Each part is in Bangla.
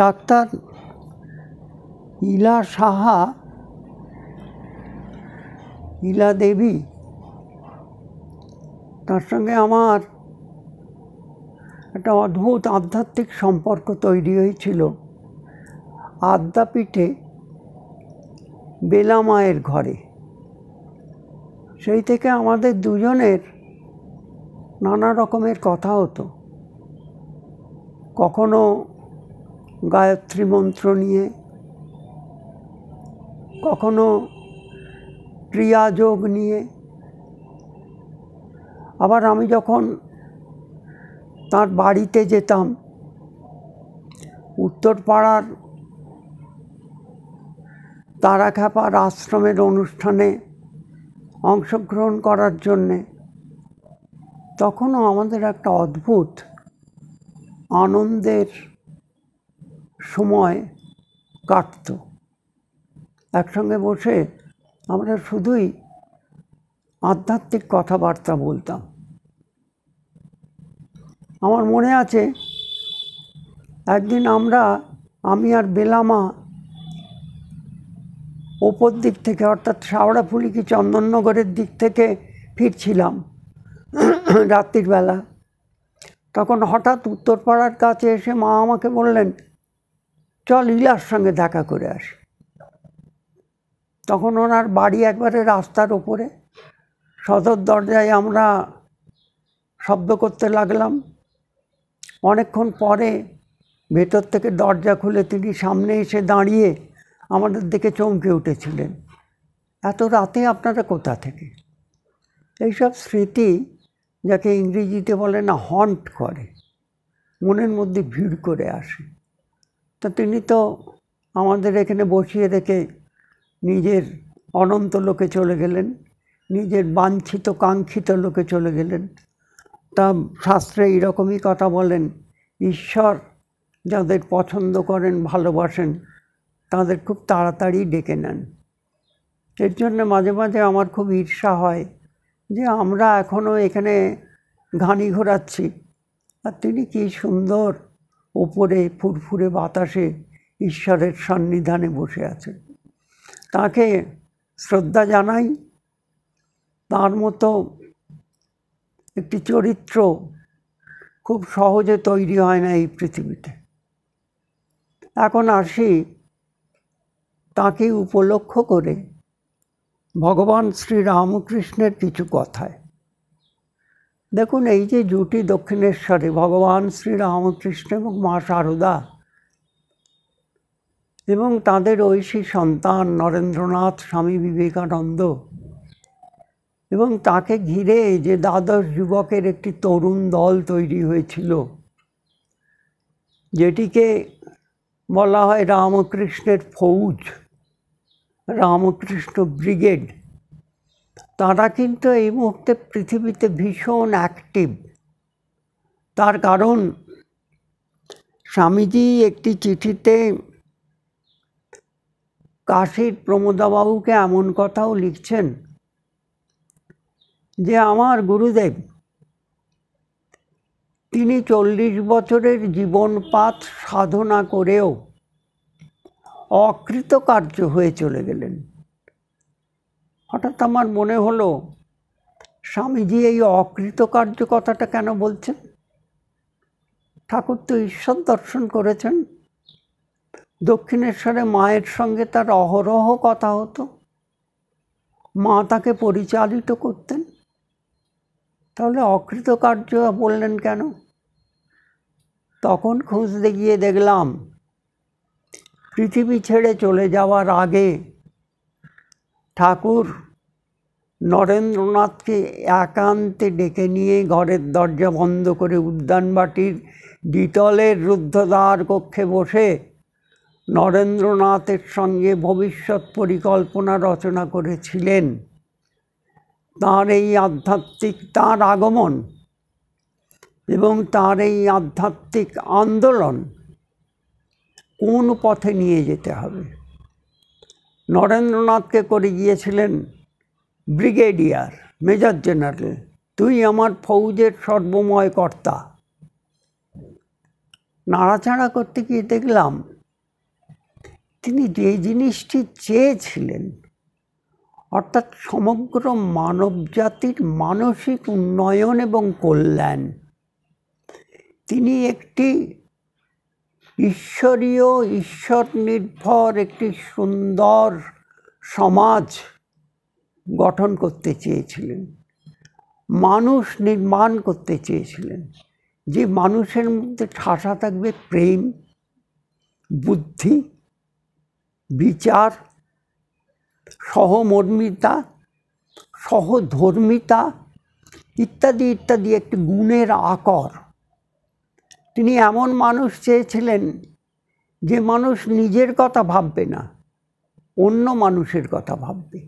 ডাক্তার ইলা সাহা ইলা দেবী তার সঙ্গে আমার একটা অদ্ভুত আধ্যাত্মিক সম্পর্ক তৈরি হয়েছিল আদ্যাপীঠে বেলা মায়ের ঘরে সেই থেকে আমাদের দুজনের নানা রকমের কথা হতো কখনো গায়ত্রী মন্ত্র নিয়ে কখনো ক্রিয়াযোগ নিয়ে আবার আমি যখন তার বাড়িতে যেতাম উত্তরপাড়ার তারাখ্যাপার আশ্রমের অনুষ্ঠানে অংশগ্রহণ করার জন্যে তখনও আমাদের একটা অদ্ভুত আনন্দের সময় কাটত একসঙ্গে বসে আমরা শুধুই আধ্যাত্মিক কথাবার্তা বলতাম আমার মনে আছে একদিন আমরা আমি আর বেলামা ওপর দিক থেকে অর্থাৎ শাওড়াফুলি কি চন্দননগরের দিক থেকে ফিরছিলাম রাত্রির বেলা তখন হঠাৎ উত্তরপাড়ার কাছে এসে মা আমাকে বললেন চল ইলার সঙ্গে দেখা করে আসি তখন ওনার বাড়ি একবারে রাস্তার ওপরে সদর দরজায় আমরা শব্দ করতে লাগলাম অনেকক্ষণ পরে ভেতর থেকে দরজা খুলে তিনি সামনে এসে দাঁড়িয়ে আমাদের দিকে চমকে উঠেছিলেন এত রাতে আপনারা কোথা থেকে এইসব স্মৃতি যাকে ইংরেজিতে বলে না হন্ট করে মনের মধ্যে ভিড় করে আসে তো তিনি তো আমাদের এখানে বসিয়ে রেখে নিজের অনন্ত লোকে চলে গেলেন নিজের বাঞ্ছিত কাঙ্ক্ষিত লোকে চলে গেলেন তা শাস্ত্রে এইরকমই কথা বলেন ঈশ্বর যাদের পছন্দ করেন ভালোবাসেন তাদের খুব তাড়াতাড়ি ডেকে নেন এর জন্য মাঝে মাঝে আমার খুব ঈর্ষা হয় যে আমরা এখনও এখানে ঘানি ঘোরাচ্ছি আর তিনি কি সুন্দর ওপরে ফুরফুরে বাতাসে ঈশ্বরের সন্নিধানে বসে আছে তাকে শ্রদ্ধা জানাই তার মতো একটি চরিত্র খুব সহজে তৈরি হয় না এই পৃথিবীতে এখন আসি তাকে উপলক্ষ করে ভগবান শ্রী রামকৃষ্ণের কিছু কথায় দেখুন এই যে জুটি দক্ষিণেশ্বরে ভগবান শ্রীরামকৃষ্ণ এবং মা শারদা এবং তাদের ঐশী সন্তান নরেন্দ্রনাথ স্বামী বিবেকানন্দ এবং তাকে ঘিরে যে দ্বাদশ যুবকের একটি তরুণ দল তৈরি হয়েছিল যেটিকে বলা হয় রামকৃষ্ণের ফৌজ রামকৃষ্ণ ব্রিগেড তারা কিন্তু এই মুহূর্তে পৃথিবীতে ভীষণ অ্যাক্টিভ তার কারণ স্বামীজি একটি চিঠিতে কাশীর প্রমোদাবাবুকে এমন কথাও লিখছেন যে আমার গুরুদেব তিনি চল্লিশ বছরের জীবনপাত সাধনা করেও অকৃতকার্য হয়ে চলে গেলেন হঠাৎ আমার মনে হলো স্বামীজি এই অকৃতকার্য কথাটা কেন বলছেন ঠাকুর তো ঈশ্বর দর্শন করেছেন দক্ষিণেশ্বরে মায়ের সঙ্গে তার অহরহ কথা হতো মা তাকে পরিচালিত করতেন তাহলে অকৃতকার্য বললেন কেন তখন খুঁজতে গিয়ে দেখলাম পৃথিবী ছেড়ে চলে যাওয়ার আগে ঠাকুর নরেন্দ্রনাথকে একান্তে ডেকে নিয়ে ঘরের দরজা বন্ধ করে উদ্যানবাটির দ্বিতলের রুদ্ধদ্বার কক্ষে বসে নরেন্দ্রনাথের সঙ্গে ভবিষ্যৎ পরিকল্পনা রচনা করেছিলেন তার এই আধ্যাত্মিক তার আগমন এবং তার এই আধ্যাত্মিক আন্দোলন কোন পথে নিয়ে যেতে হবে নরেন্দ্রনাথকে করে গিয়েছিলেন ব্রিগেডিয়ার মেজর জেনারেল তুই আমার ফৌজের সর্বময় কর্তা নাড়াচাড়া করতে গিয়ে দেখলাম তিনি যে জিনিসটি চেয়েছিলেন অর্থাৎ সমগ্র মানব জাতির মানসিক উন্নয়ন এবং কল্যাণ তিনি একটি ঈশ্বরীয় ঈশ্বর নির্ভর একটি সুন্দর সমাজ গঠন করতে চেয়েছিলেন মানুষ নির্মাণ করতে চেয়েছিলেন যে মানুষের মধ্যে ঠাসা থাকবে প্রেম বুদ্ধি বিচার সহমর্মিতা সহধর্মিতা ইত্যাদি ইত্যাদি একটি গুণের আকর তিনি এমন মানুষ চেয়েছিলেন যে মানুষ নিজের কথা ভাববে না অন্য মানুষের কথা ভাববে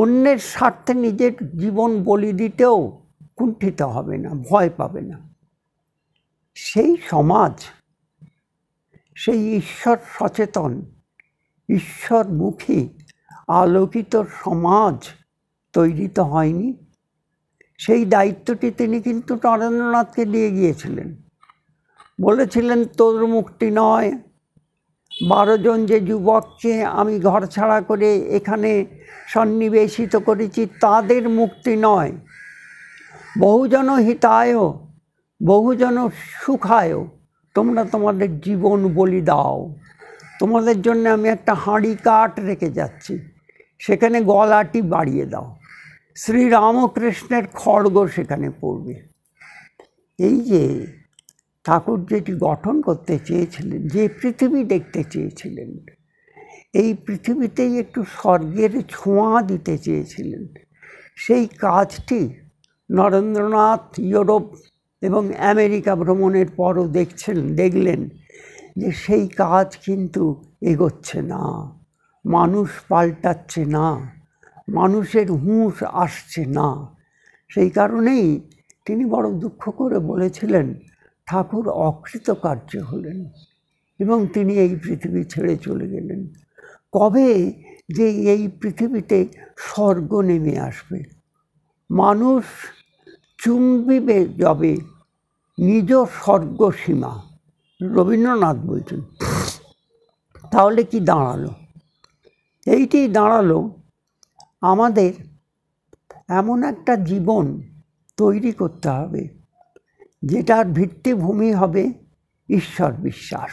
অন্যের স্বার্থে নিজের জীবন বলি দিতেও কুণ্ঠিত হবে না ভয় পাবে না সেই সমাজ সেই ঈশ্বর সচেতন ঈশ্বরমুখী আলোকিত সমাজ তৈরি তো হয়নি সেই দায়িত্বটি তিনি কিন্তু নরেন্দ্রনাথকে দিয়ে গিয়েছিলেন বলেছিলেন তোর মুক্তি নয় বারোজন যে যুবককে আমি ঘর ছাড়া করে এখানে সন্নিবেশিত করেছি তাদের মুক্তি নয় বহুজন হিতায় বহুজন সুখায় তোমরা তোমাদের জীবন বলি দাও তোমাদের জন্য আমি একটা হাঁড়ি কাঠ রেখে যাচ্ছি সেখানে গলাটি বাড়িয়ে দাও শ্রীরামকৃষ্ণের খড়গ সেখানে পড়বে এই যে ঠাকুর যেটি গঠন করতে চেয়েছিলেন যে পৃথিবী দেখতে চেয়েছিলেন এই পৃথিবীতেই একটু স্বর্গের ছোঁয়া দিতে চেয়েছিলেন সেই কাজটি নরেন্দ্রনাথ ইউরোপ এবং আমেরিকা ভ্রমণের পরও দেখছেন দেখলেন যে সেই কাজ কিন্তু এগোচ্ছে না মানুষ পাল্টাচ্ছে না মানুষের হুঁশ আসছে না সেই কারণেই তিনি বড় দুঃখ করে বলেছিলেন ঠাকুর অকৃত কার্য হলেন এবং তিনি এই পৃথিবী ছেড়ে চলে গেলেন কবে যে এই পৃথিবীতে স্বর্গ নেমে আসবে মানুষ চুম্বিবে যাবে নিজ স্বর্গসীমা রবীন্দ্রনাথ বলছেন তাহলে কি দাঁড়ালো এইটি দাঁড়ালো আমাদের এমন একটা জীবন তৈরি করতে হবে যেটার ভিত্তিভূমি হবে ঈশ্বর বিশ্বাস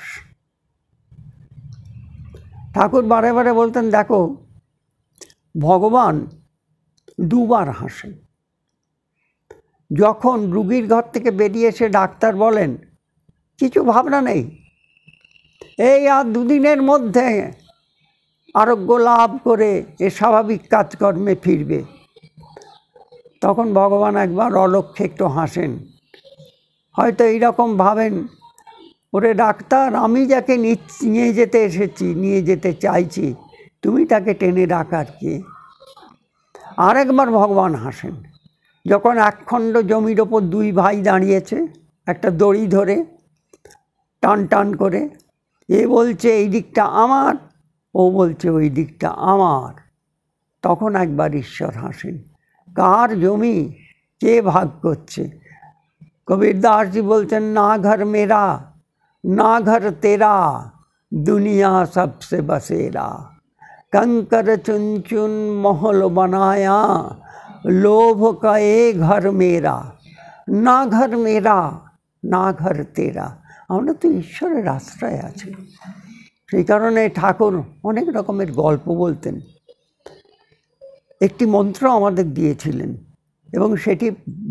ঠাকুর বারে বারে বলতেন দেখো ভগবান দুবার হাসেন যখন রুগীর ঘর থেকে বেরিয়ে এসে ডাক্তার বলেন কিছু ভাবনা নেই এই আর দুদিনের মধ্যে আরোগ্য লাভ করে এ স্বাভাবিক কাজকর্মে ফিরবে তখন ভগবান একবার অলক্ষ্যে একটু হাসেন হয়তো এইরকম ভাবেন ওরে ডাক্তার আমি যাকে নিয়ে যেতে এসেছি নিয়ে যেতে চাইছি তুমি তাকে টেনে ডাকার কে আরেকবার ভগবান হাসেন যখন একখণ্ড জমির ওপর দুই ভাই দাঁড়িয়েছে একটা দড়ি ধরে টান টান করে এ বলছে এই দিকটা আমার ও বলছে ওই দিকটা আমার তখন একবার ঈশ্বর হাসেন কার জমি কে ভাগ করছে কবির দাসজি বলছেন না ঘর মেরা না ঘর তেরা দুনিয়া সবসে বসেরা কঙ্কর চুন চুন মহল বনায়া লোভ কয়ে ঘর মেরা না ঘর মেরা না ঘর তেরা আমরা তো ঈশ্বরের আশ্রয় আছি সেই কারণে ঠাকুর অনেক রকমের গল্প বলতেন একটি মন্ত্র আমাদের দিয়েছিলেন এবং সেটি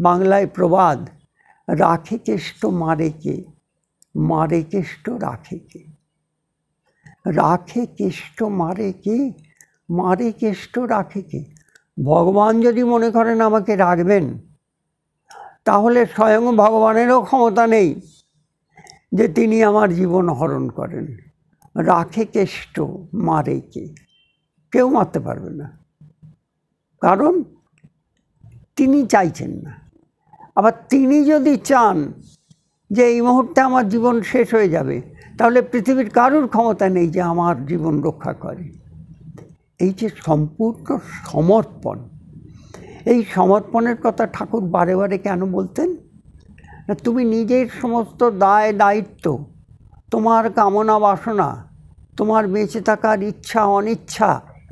বাংলায় প্রবাদ রাখে কেষ্ট মারে কে মারে কেষ্ট রাখে কে রাখে কেষ্ট মারে কে মারে কেষ্ট রাখে কে ভগবান যদি মনে করেন আমাকে রাখবেন তাহলে স্বয়ং ভগবানেরও ক্ষমতা নেই যে তিনি আমার জীবন হরণ করেন রাখে কেষ্ট মারে কে কেউ মারতে পারবে না কারণ তিনি চাইছেন না আবার তিনি যদি চান যে এই মুহূর্তে আমার জীবন শেষ হয়ে যাবে তাহলে পৃথিবীর কারুর ক্ষমতা নেই যে আমার জীবন রক্ষা করে এই যে সম্পূর্ণ সমর্পণ এই সমর্পণের কথা ঠাকুর বারে বারে কেন বলতেন না তুমি নিজের সমস্ত দায় দায়িত্ব তোমার কামনা বাসনা তোমার বেঁচে থাকার ইচ্ছা অনিচ্ছা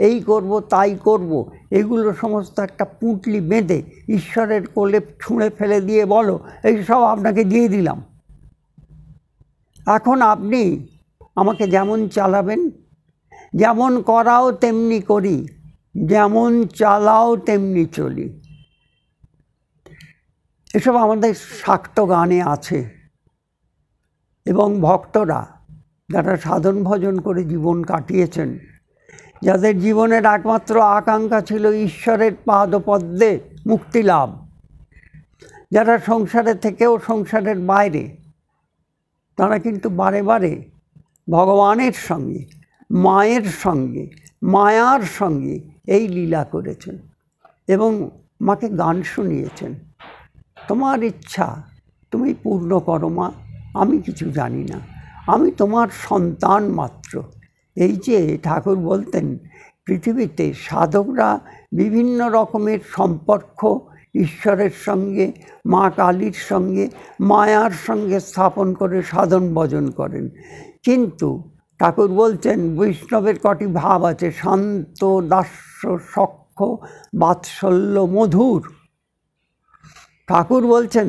এই করব তাই করব এগুলো সমস্ত একটা পুঁটলি বেঁধে ঈশ্বরের কোলে ছুঁড়ে ফেলে দিয়ে বলো এই সব আপনাকে দিয়ে দিলাম এখন আপনি আমাকে যেমন চালাবেন যেমন করাও তেমনি করি যেমন চালাও তেমনি চলি এসব আমাদের শাক্ত গানে আছে এবং ভক্তরা যারা সাধন ভজন করে জীবন কাটিয়েছেন যাদের জীবনের একমাত্র আকাঙ্ক্ষা ছিল ঈশ্বরের পাদপদ্মে মুক্তি লাভ যারা সংসারে থেকেও সংসারের বাইরে তারা কিন্তু বারে বারে ভগবানের সঙ্গে মায়ের সঙ্গে মায়ার সঙ্গে এই লীলা করেছেন এবং মাকে গান শুনিয়েছেন তোমার ইচ্ছা তুমি পূর্ণ করো মা আমি কিছু জানি না আমি তোমার সন্তান মাত্র এই যে ঠাকুর বলতেন পৃথিবীতে সাধকরা বিভিন্ন রকমের সম্পর্ক ঈশ্বরের সঙ্গে মা কালীর সঙ্গে মায়ার সঙ্গে স্থাপন করে সাধন ভজন করেন কিন্তু ঠাকুর বলছেন বৈষ্ণবের কটি ভাব আছে শান্ত দাস্য সক্ষ বাৎসল্য মধুর ঠাকুর বলছেন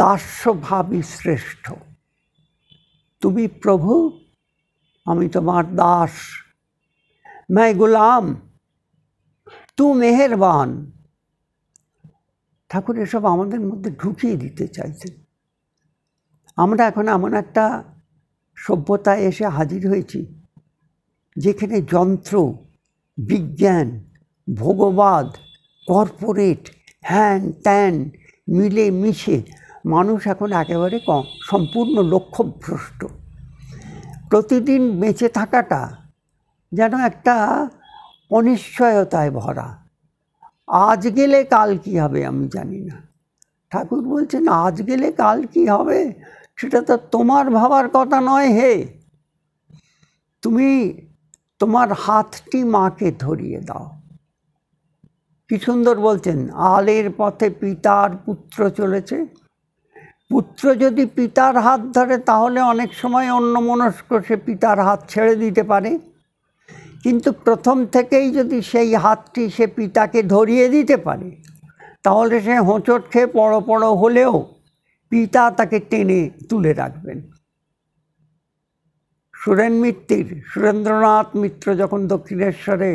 দাস্য ভাবই শ্রেষ্ঠ তুমি প্রভু আমি তোমার দাস मैं গুলাম তু মেহেরবান ঠাকুর এসব আমাদের মধ্যে ঢুকিয়ে দিতে চাইছেন আমরা এখন এমন একটা সভ্যতায় এসে হাজির হয়েছি যেখানে যন্ত্র বিজ্ঞান ভোগবাদ কর্পোরেট হ্যান ত্যান মিলে মিশে মানুষ এখন একেবারে সম্পূর্ণ লক্ষ্যভ্রষ্ট প্রতিদিন বেঁচে থাকাটা যেন একটা অনিশ্চয়তায় ভরা আজ গেলে কাল কি হবে আমি জানি না ঠাকুর বলছেন আজ গেলে কাল কি হবে সেটা তো তোমার ভাবার কথা নয় হে তুমি তোমার হাতটি মাকে ধরিয়ে দাও কি সুন্দর বলছেন আলের পথে পিতার পুত্র চলেছে পুত্র যদি পিতার হাত ধরে তাহলে অনেক সময় অন্য মনস্ক সে পিতার হাত ছেড়ে দিতে পারে কিন্তু প্রথম থেকেই যদি সেই হাতটি সে পিতাকে ধরিয়ে দিতে পারে তাহলে সে হোঁচট খেয়ে পড়ো পড়ো হলেও পিতা তাকে টেনে তুলে রাখবেন সুরেন মিত্তির সুরেন্দ্রনাথ মিত্র যখন দক্ষিণেশ্বরে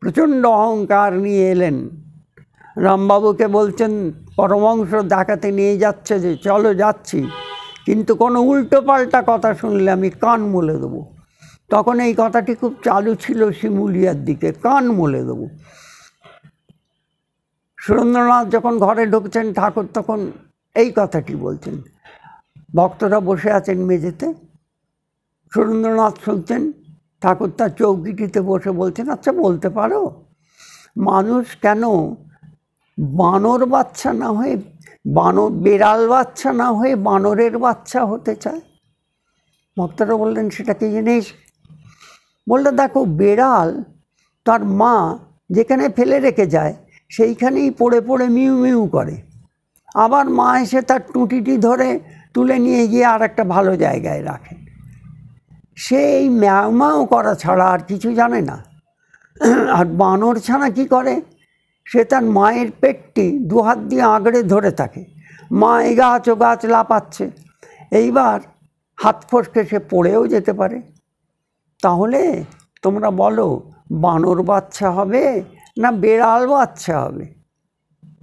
প্রচণ্ড অহংকার নিয়ে এলেন রামবাবুকে বলছেন পরমংশ দেখাতে নিয়ে যাচ্ছে যে চলো যাচ্ছি কিন্তু কোনো উল্টো পাল্টা কথা শুনলে আমি কান মলে দেবো তখন এই কথাটি খুব চালু ছিল শিমুলিয়ার দিকে কান মলে দেবো সুরেন্দ্রনাথ যখন ঘরে ঢুকছেন ঠাকুর তখন এই কথাটি বলছেন ভক্তরা বসে আছেন মেঝেতে সুরেন্দ্রনাথ শুনছেন ঠাকুর তার চৌকিটিতে বসে বলছেন আচ্ছা বলতে পারো মানুষ কেন বানর বাচ্চা না হয়ে বানর বেড়াল বাচ্চা না হয়ে বানরের বাচ্চা হতে চায় ভক্তরা বললেন সেটা কি জিনিস বললে দেখো বেড়াল তার মা যেখানে ফেলে রেখে যায় সেইখানেই পড়ে পড়ে মিউ মিউ করে আবার মা এসে তার টুটিটি ধরে তুলে নিয়ে গিয়ে আর একটা ভালো জায়গায় রাখে সে এই ম্যাও করা ছাড়া আর কিছু জানে না আর বানর ছাড়া কি করে সে তার মায়ের পেটটি দুহাত দিয়ে আঁকড়ে ধরে থাকে মা এই গাছ ও গাছ লাপাচ্ছে এইবার হাত ফসকে সে পড়েও যেতে পারে তাহলে তোমরা বলো বানর বাচ্চা হবে না বেড়াল বাচ্চা হবে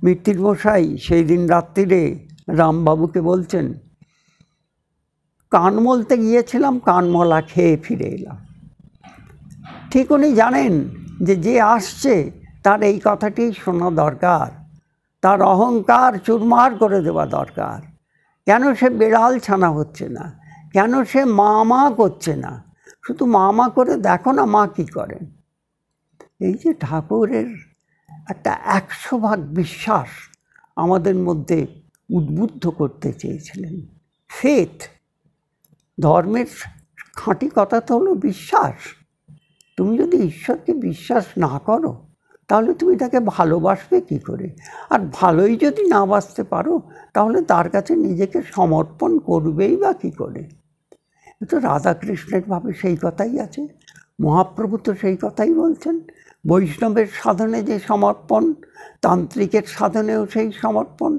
মৃত্যুর মশাই সেই দিন রাত্রিরে রামবাবুকে বলছেন কান মলতে গিয়েছিলাম কানমলা খেয়ে ফিরে এলাম ঠিক উনি জানেন যে যে আসছে তার এই কথাটি শোনা দরকার তার অহংকার চুরমার করে দেওয়া দরকার কেন সে বিড়াল ছানা হচ্ছে না কেন সে মা মা করছে না শুধু মা মা করে দেখো না মা কী করেন এই যে ঠাকুরের একটা একশো ভাগ বিশ্বাস আমাদের মধ্যে উদ্বুদ্ধ করতে চেয়েছিলেন ফেথ ধর্মের খাঁটি কথা তো হলো বিশ্বাস তুমি যদি ঈশ্বরকে বিশ্বাস না করো তাহলে তুমি তাকে ভালোবাসবে কি করে আর ভালোই যদি না বাঁচতে পারো তাহলে তার কাছে নিজেকে সমর্পণ করবেই বা কী করে তো রাধাকৃষ্ণের ভাবে সেই কথাই আছে মহাপ্রভু তো সেই কথাই বলছেন বৈষ্ণবের সাধনে যে সমর্পণ তান্ত্রিকের সাধনেও সেই সমর্পণ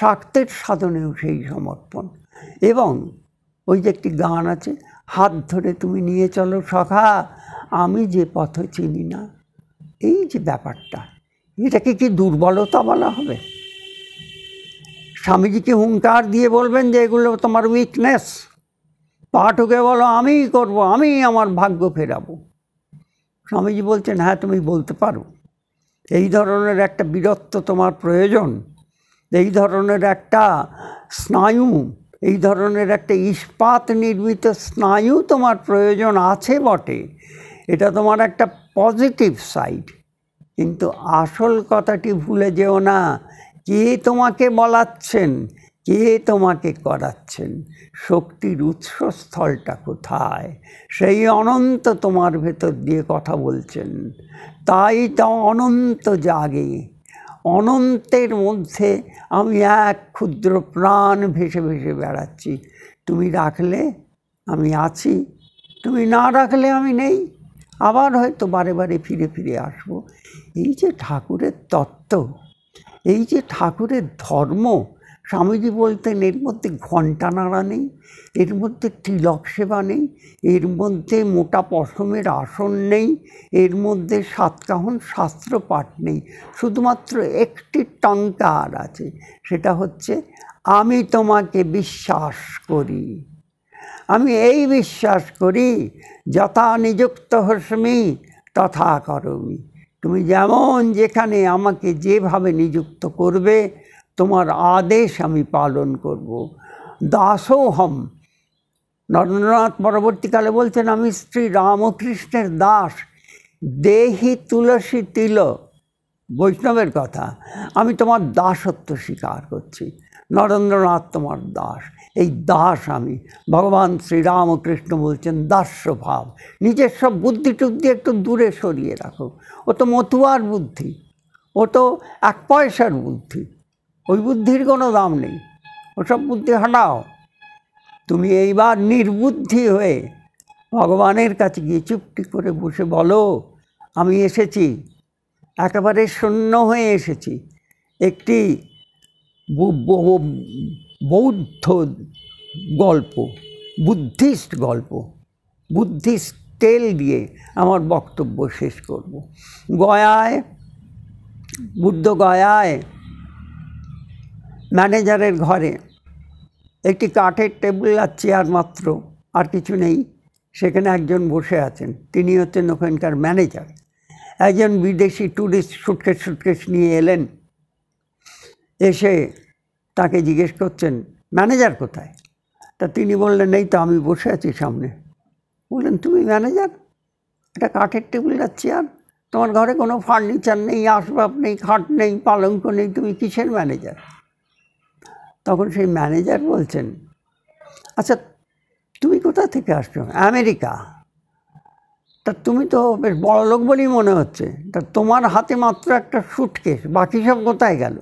শাক্তের সাধনেও সেই সমর্পণ এবং ওই যে একটি গান আছে হাত ধরে তুমি নিয়ে চলো সখা আমি যে পথ চিনি না এই যে ব্যাপারটা এটাকে কি দুর্বলতা বলা হবে স্বামীজিকে হুঙ্কার দিয়ে বলবেন যে এগুলো তোমার উইকনেস পাঠকে বলো আমিই করব আমি আমার ভাগ্য ফেরাবো স্বামীজি বলছেন হ্যাঁ তুমি বলতে পারো এই ধরনের একটা বীরত্ব তোমার প্রয়োজন এই ধরনের একটা স্নায়ু এই ধরনের একটা ইস্পাত নির্মিত স্নায়ু তোমার প্রয়োজন আছে বটে এটা তোমার একটা পজিটিভ সাইড কিন্তু আসল কথাটি ভুলে যেও না কে তোমাকে বলাচ্ছেন কে তোমাকে করাচ্ছেন শক্তির উৎসস্থলটা কোথায় সেই অনন্ত তোমার ভেতর দিয়ে কথা বলছেন তাই তা অনন্ত জাগে অনন্তের মধ্যে আমি এক ক্ষুদ্র প্রাণ ভেসে ভেসে বেড়াচ্ছি তুমি রাখলে আমি আছি তুমি না রাখলে আমি নেই আবার হয়তো বারে বারে ফিরে ফিরে আসব এই যে ঠাকুরের তত্ত্ব এই যে ঠাকুরের ধর্ম স্বামীজি বলতেন এর মধ্যে ঘণ্টা নাড়া নেই এর মধ্যে তিলক সেবা নেই এর মধ্যে মোটা পশমের আসন নেই এর মধ্যে সাতকাহন শাস্ত্র পাঠ নেই শুধুমাত্র একটি টঙ্কার আছে সেটা হচ্ছে আমি তোমাকে বিশ্বাস করি আমি এই বিশ্বাস করি যথা নিযুক্ত হস্মি তথা করমি তুমি যেমন যেখানে আমাকে যেভাবে নিযুক্ত করবে তোমার আদেশ আমি পালন করব। দাসও হম নরেন্দ্রনাথ পরবর্তীকালে বলছেন আমি শ্রী রামকৃষ্ণের দাস দেহি তুলসী তিল বৈষ্ণবের কথা আমি তোমার দাসত্ব স্বীকার করছি নরেন্দ্রনাথ তোমার দাস এই দাস আমি ভগবান শ্রীরামকৃষ্ণ বলছেন দাস্যভাব নিজের সব বুদ্ধি টুদ্ধি একটু দূরে সরিয়ে রাখো ও তো মতুয়ার বুদ্ধি ও তো এক পয়সার বুদ্ধি ওই বুদ্ধির কোনো দাম নেই ওসব বুদ্ধি হাঁটাও তুমি এইবার নির্বুদ্ধি হয়ে ভগবানের কাছে গিয়ে চুপটি করে বসে বলো আমি এসেছি একেবারে শূন্য হয়ে এসেছি একটি বৌদ্ধ গল্প বুদ্ধিস্ট গল্প বুদ্ধিস্ট তেল দিয়ে আমার বক্তব্য শেষ করব গয়ায় বুদ্ধ গয়ায় ম্যানেজারের ঘরে একটি কাঠের টেবিল আর চেয়ার মাত্র আর কিছু নেই সেখানে একজন বসে আছেন তিনি হচ্ছেন ওখানকার ম্যানেজার একজন বিদেশি ট্যুরিস্ট সুটকেশ সুটকেশ নিয়ে এলেন এসে তাকে জিজ্ঞেস করছেন ম্যানেজার কোথায় তা তিনি বললেন এই তো আমি বসে আছি সামনে বললেন তুমি ম্যানেজার এটা কাঠের টেবিল আর চেয়ার তোমার ঘরে কোনো ফার্নিচার নেই আসবাব নেই খাট নেই পালঙ্ক নেই তুমি কিসের ম্যানেজার তখন সেই ম্যানেজার বলছেন আচ্ছা তুমি কোথা থেকে আসছো আমেরিকা তা তুমি তো বেশ বড় লোক বলেই মনে হচ্ছে তা তোমার হাতে মাত্র একটা সুটকেস বাকি সব কোথায় গেল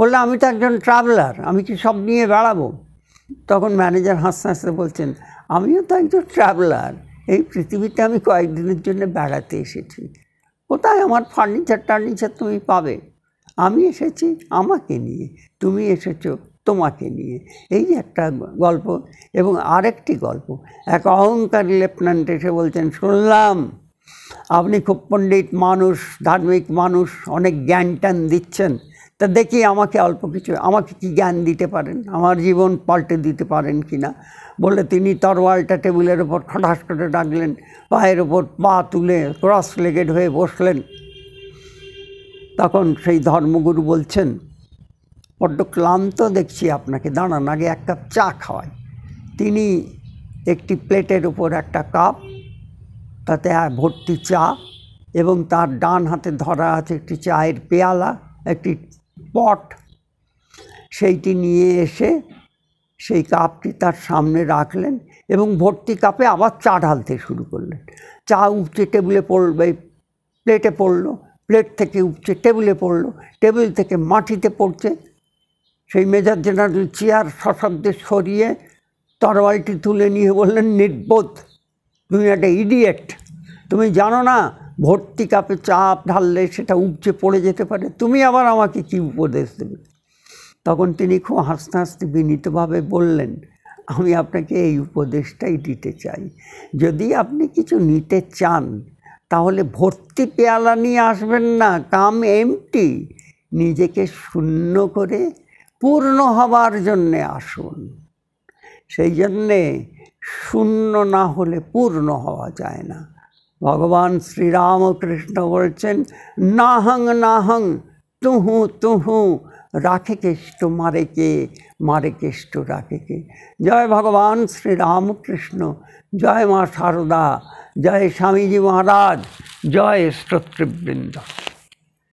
বললাম আমি তো একজন ট্রাভেলার আমি কি সব নিয়ে বেড়াবো তখন ম্যানেজার হাসতে হাসতে বলছেন আমিও তো একজন ট্রাভেলার এই পৃথিবীতে আমি কয়েকদিনের জন্য বেড়াতে এসেছি কোথায় আমার ফার্নিচার টার্নিচার তুমি পাবে আমি এসেছি আমাকে নিয়ে তুমি এসেছো তোমাকে নিয়ে এই একটা গল্প এবং আরেকটি গল্প এক অহংকারী লেফটেন্যান্ট এসে বলছেন শুনলাম আপনি খুব পণ্ডিত মানুষ ধার্মিক মানুষ অনেক জ্ঞান টান দিচ্ছেন তা দেখি আমাকে অল্প কিছু আমাকে কি জ্ঞান দিতে পারেন আমার জীবন পাল্টে দিতে পারেন কি না বলে তিনি তরওয়ালটা টেবিলের ওপর খটাস করে ডাকলেন পায়ের ওপর পা তুলে ক্রস লেগেড হয়ে বসলেন তখন সেই ধর্মগুরু বলছেন বড্ড ক্লান্ত দেখছি আপনাকে দাঁড়ান আগে এক কাপ চা খাওয়াই তিনি একটি প্লেটের ওপর একটা কাপ তাতে ভর্তি চা এবং তার ডান হাতে ধরা আছে একটি চায়ের পেয়ালা একটি পট সেইটি নিয়ে এসে সেই কাপটি তার সামনে রাখলেন এবং ভর্তি কাপে আবার চা ঢালতে শুরু করলেন চা উঠছে টেবিলে পড়বে প্লেটে পড়লো প্লেট থেকে উপচে টেবিলে পড়লো টেবিল থেকে মাটিতে পড়ছে সেই মেজর জেনারেল চেয়ার সশব্দে সরিয়ে তরবারিটি তুলে নিয়ে বললেন নির্বোধ তুমি একটা ইডিয়েট তুমি জানো না ভর্তি কাপে চাপ ঢাললে সেটা উপচে পড়ে যেতে পারে তুমি আবার আমাকে কি উপদেশ দেবে তখন তিনি খুব হাসতে হাসতে বিনীতভাবে বললেন আমি আপনাকে এই উপদেশটাই দিতে চাই যদি আপনি কিছু নিতে চান তাহলে ভর্তি পেয়ালা নিয়ে আসবেন না কাম এমটি নিজেকে শূন্য করে পূর্ণ হবার জন্যে আসুন সেই জন্যে শূন্য না হলে পূর্ণ হওয়া যায় না ভগবান শ্রীরামকৃষ্ণ বলছেন নাহং নাহং তুহু তুহু রাখে কেষ্ট মারে কে মারে কেষ্ট রাখে কে জয় ভগবান শ্রীরামকৃষ্ণ জয় মা সারদা জয় স্বামীজি মহারাজ জয় শ্রোতৃবৃন্দ